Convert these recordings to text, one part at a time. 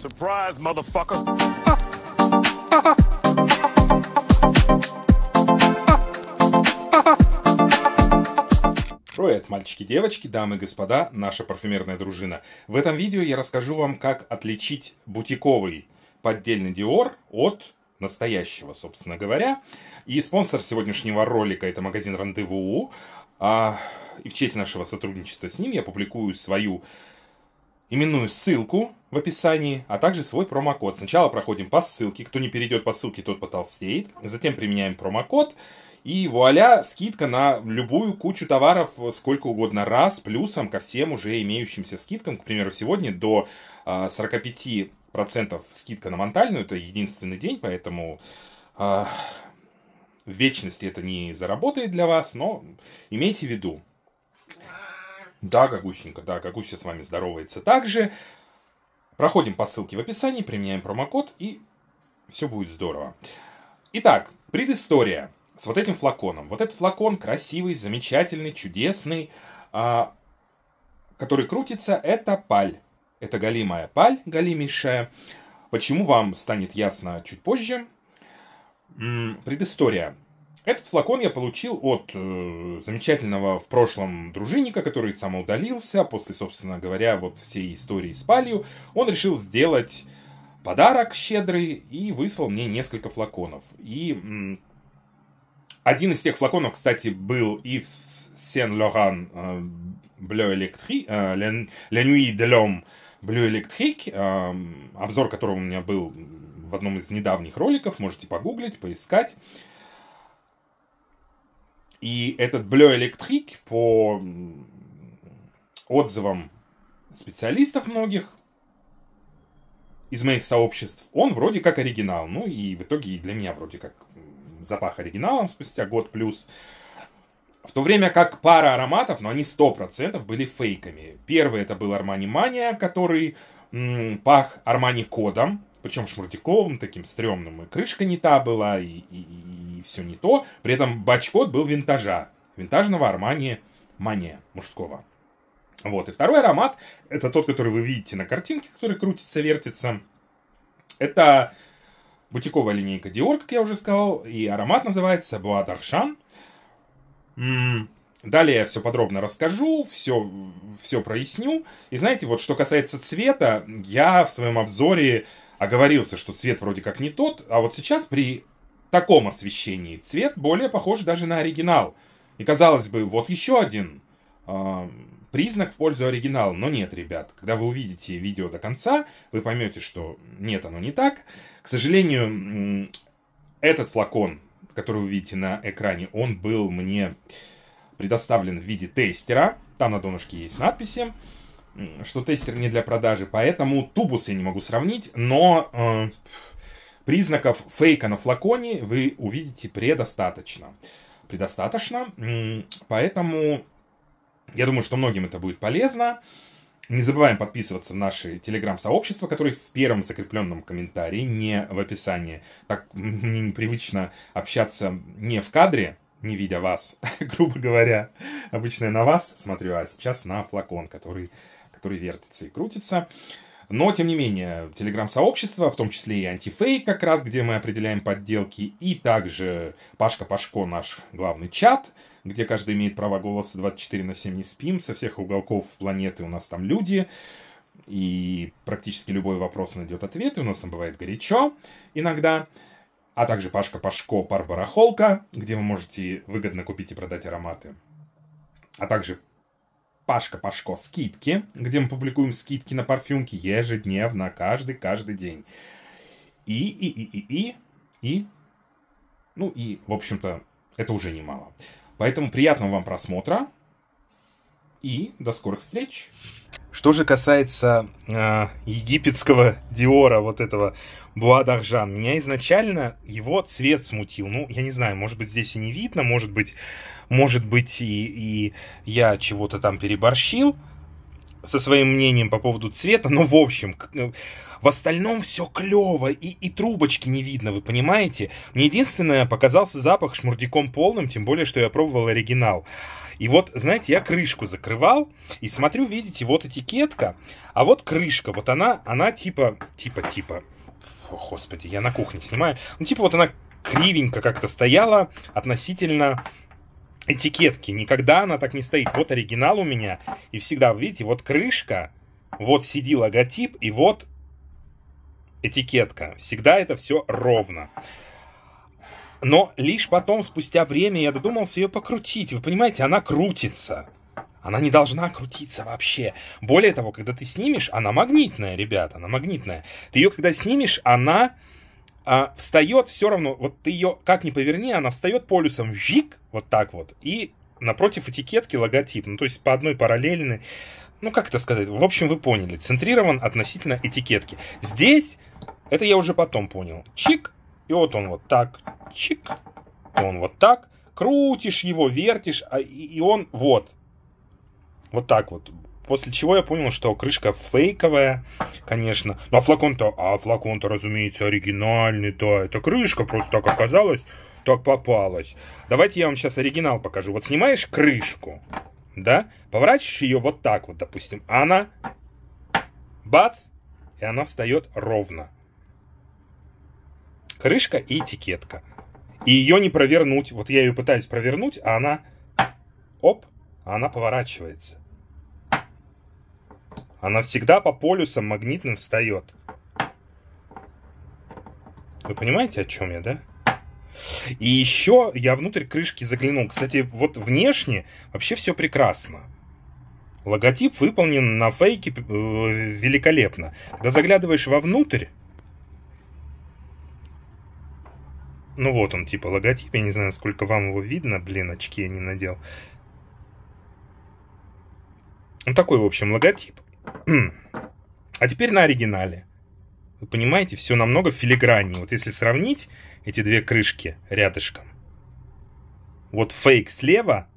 Surprise, motherfucker. Привет, мальчики, девочки, дамы и господа, наша парфюмерная дружина. В этом видео я расскажу вам, как отличить бутиковый поддельный Dior от настоящего, собственно говоря. И спонсор сегодняшнего ролика это магазин Рандеву. А, и в честь нашего сотрудничества с ним я публикую свою именную ссылку в описании, а также свой промокод. Сначала проходим по ссылке, кто не перейдет по ссылке, тот потолстеет. Затем применяем промокод, и вуаля, скидка на любую кучу товаров сколько угодно раз, плюсом ко всем уже имеющимся скидкам. К примеру, сегодня до 45% а, скидка на монтальную, это единственный день, поэтому а, в вечности это не заработает для вас, но имейте в виду, да, Гагусенька, да, Гагуся с вами здоровается также. Проходим по ссылке в описании, применяем промокод и все будет здорово. Итак, предыстория с вот этим флаконом. Вот этот флакон красивый, замечательный, чудесный, а, который крутится, это паль. Это голимая паль, голимейшая. Почему вам станет ясно чуть позже? Предыстория. Этот флакон я получил от э, замечательного в прошлом дружинника, который самоудалился после, собственно говоря, вот всей истории с Палью. Он решил сделать подарок щедрый и выслал мне несколько флаконов. И м, один из тех флаконов, кстати, был и в Сен-Лоран Блю Электри, Ля Нюи де Блю Электрик, обзор которого у меня был в одном из недавних роликов, можете погуглить, поискать. И этот Bleu Electric, по отзывам специалистов многих из моих сообществ, он вроде как оригинал. Ну и в итоге и для меня вроде как запах оригиналом спустя год плюс. В то время как пара ароматов, но они 100% были фейками. Первый это был Армани Мания, который м, пах Армани Кодом причем шмурдяковым, таким стрёмным, и крышка не та была, и, и, и, все не то. При этом бачкот был винтажа, винтажного Армани Мане мужского. Вот, и второй аромат, это тот, который вы видите на картинке, который крутится, вертится. Это бутиковая линейка Dior, как я уже сказал, и аромат называется Bois d'Archan. М-м, далее я все подробно расскажу, все, все проясню. И знаете, вот что касается цвета, я в своем обзоре оговорился, что цвет вроде как не тот, а вот сейчас при таком освещении цвет более похож даже на оригинал. И казалось бы, вот еще один э, признак в пользу оригинала, но нет, ребят. Когда вы увидите видео до конца, вы поймете, что нет, оно не так. К сожалению, этот флакон, который вы видите на экране, он был мне предоставлен в виде тестера. Там на донышке есть надписи что тестер не для продажи, поэтому тубус я не могу сравнить, но э, признаков фейка на флаконе вы увидите предостаточно. Предостаточно, поэтому я думаю, что многим это будет полезно. Не забываем подписываться на наши телеграм-сообщества, которые в первом закрепленном комментарии, не в описании. Так мне непривычно общаться не в кадре, не видя вас, грубо говоря. Обычно я на вас смотрю, а сейчас на флакон, который который вертится и крутится. Но, тем не менее, телеграм-сообщество, в том числе и антифейк как раз, где мы определяем подделки, и также Пашка Пашко, наш главный чат, где каждый имеет право голоса 24 на 7 не спим, со всех уголков планеты у нас там люди, и практически любой вопрос найдет ответ, и у нас там бывает горячо иногда а также Пашка Пашко, Барбара где вы можете выгодно купить и продать ароматы. А также Пашка Пашко скидки, где мы публикуем скидки на парфюмки ежедневно, каждый, каждый день. И, и, и, и, и, и, ну и, в общем-то, это уже немало. Поэтому приятного вам просмотра и до скорых встреч! Что же касается э, египетского Диора, вот этого Буадаржан, меня изначально его цвет смутил. Ну, я не знаю, может быть, здесь и не видно, может быть, может быть и, и я чего-то там переборщил со своим мнением по поводу цвета, но в общем, э, в остальном все клево, и, и трубочки не видно, вы понимаете? Мне единственное, показался запах шмурдиком полным, тем более, что я пробовал оригинал. И вот, знаете, я крышку закрывал и смотрю, видите, вот этикетка, а вот крышка, вот она, она типа, типа, типа, о, господи, я на кухне снимаю, ну типа вот она кривенько как-то стояла относительно этикетки. Никогда она так не стоит. Вот оригинал у меня. И всегда, видите, вот крышка, вот CD логотип и вот этикетка. Всегда это все ровно. Но лишь потом, спустя время, я додумался ее покрутить. Вы понимаете, она крутится. Она не должна крутиться вообще. Более того, когда ты снимешь, она магнитная, ребята, она магнитная. Ты ее когда снимешь, она а встает все равно, вот ты ее как ни поверни, она встает полюсом жик, вот так вот, и напротив этикетки логотип, ну то есть по одной параллельной, ну как это сказать, в общем вы поняли, центрирован относительно этикетки. Здесь, это я уже потом понял, чик, и вот он вот так, чик, он вот так, крутишь его, вертишь, а, и, и он вот, вот так вот После чего я понял, что крышка фейковая, конечно. Ну, а флакон-то, а флакон-то, разумеется, оригинальный, да. Эта крышка просто так оказалась, так попалась. Давайте я вам сейчас оригинал покажу. Вот снимаешь крышку, да, поворачиваешь ее вот так вот, допустим, а она, бац, и она встает ровно. Крышка и этикетка. И ее не провернуть. Вот я ее пытаюсь провернуть, а она, оп, а она поворачивается. Она всегда по полюсам магнитным встает. Вы понимаете, о чем я, да? И еще я внутрь крышки заглянул. Кстати, вот внешне вообще все прекрасно. Логотип выполнен на фейке э, великолепно. Когда заглядываешь вовнутрь, ну вот он, типа, логотип. Я не знаю, сколько вам его видно. Блин, очки я не надел. Он такой, в общем, логотип а теперь на оригинале. Вы понимаете, все намного филиграннее. Вот если сравнить эти две крышки рядышком. Вот фейк слева,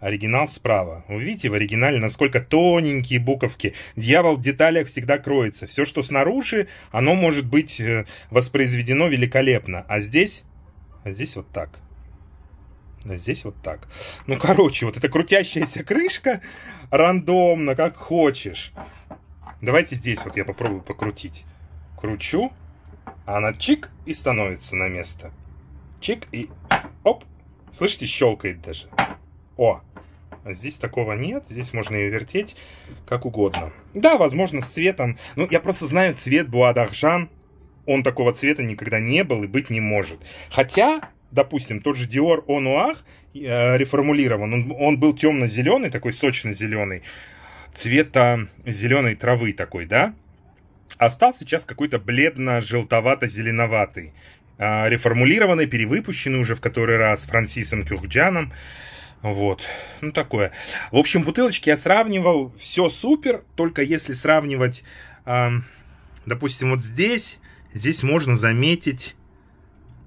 оригинал справа. Вы видите в оригинале, насколько тоненькие буковки. Дьявол в деталях всегда кроется. Все, что снаружи, оно может быть э, воспроизведено великолепно. А здесь, а здесь вот так здесь вот так. Ну, короче, вот эта крутящаяся крышка рандомно, как хочешь. Давайте здесь вот я попробую покрутить. Кручу, а она чик и становится на место. Чик и оп. Слышите, щелкает даже. О, а здесь такого нет, здесь можно ее вертеть как угодно. Да, возможно, с цветом. Ну, я просто знаю цвет Буадахжан. Он такого цвета никогда не был и быть не может. Хотя, допустим, тот же Dior Onouar э, реформулирован. Он, он был темно-зеленый, такой сочно-зеленый, цвета зеленой травы такой, да? А стал сейчас какой-то бледно-желтовато-зеленоватый, э, реформулированный, перевыпущенный уже в который раз Франсисом Кюрджаном. Вот, ну такое. В общем, бутылочки я сравнивал, все супер, только если сравнивать, э, допустим, вот здесь, здесь можно заметить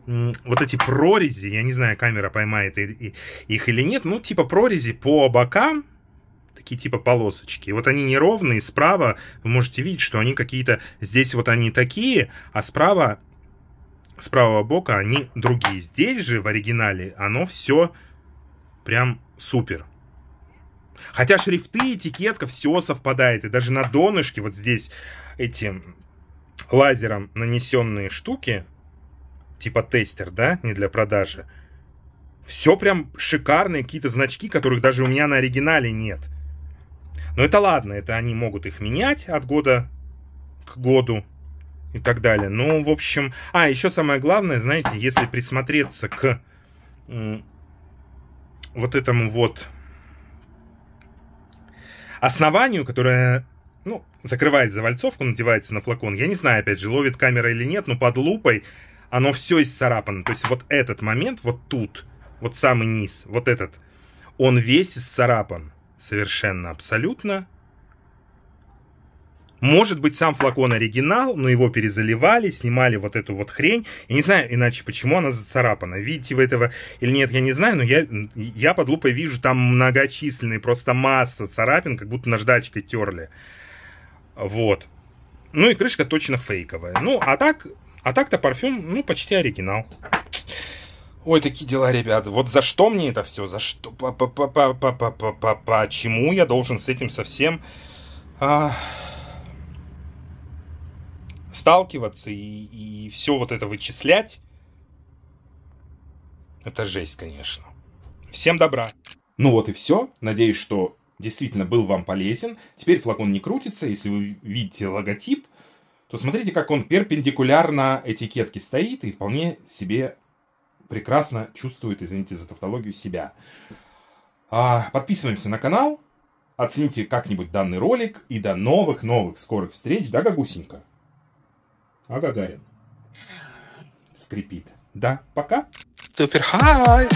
вот эти прорези, я не знаю, камера поймает их или нет, ну, типа прорези по бокам, такие типа полосочки. Вот они неровные, справа вы можете видеть, что они какие-то, здесь вот они такие, а справа, с правого бока они другие. Здесь же в оригинале оно все прям супер. Хотя шрифты, этикетка, все совпадает. И даже на донышке вот здесь эти лазером нанесенные штуки, типа тестер, да, не для продажи. Все прям шикарные какие-то значки, которых даже у меня на оригинале нет. Но это ладно, это они могут их менять от года к году и так далее. Ну, в общем... А, еще самое главное, знаете, если присмотреться к вот этому вот основанию, которое, ну, закрывает завальцовку, надевается на флакон. Я не знаю, опять же, ловит камера или нет, но под лупой оно все исцарапано. То есть вот этот момент, вот тут, вот самый низ, вот этот, он весь исцарапан совершенно абсолютно. Может быть, сам флакон оригинал, но его перезаливали, снимали вот эту вот хрень. Я не знаю иначе, почему она зацарапана. Видите вы этого или нет, я не знаю, но я, я под лупой вижу там многочисленные, просто масса царапин, как будто наждачкой терли. Вот. Ну и крышка точно фейковая. Ну, а так а так-то парфюм, ну, почти оригинал. Ой, такие дела, ребят. Вот за что мне это все? За что? По -по -по -по -по -по -по -по Почему я должен с этим совсем а... сталкиваться и, и все вот это вычислять? Это жесть, конечно. Всем добра. Ну вот и все. Надеюсь, что действительно был вам полезен. Теперь флакон не крутится. Если вы видите логотип, то смотрите, как он перпендикулярно этикетке стоит и вполне себе прекрасно чувствует, извините за тавтологию, себя. А, подписываемся на канал, оцените как-нибудь данный ролик и до новых-новых скорых встреч, да, Гагусенька? А Гагарин? Скрипит. Да, пока. Супер, хай!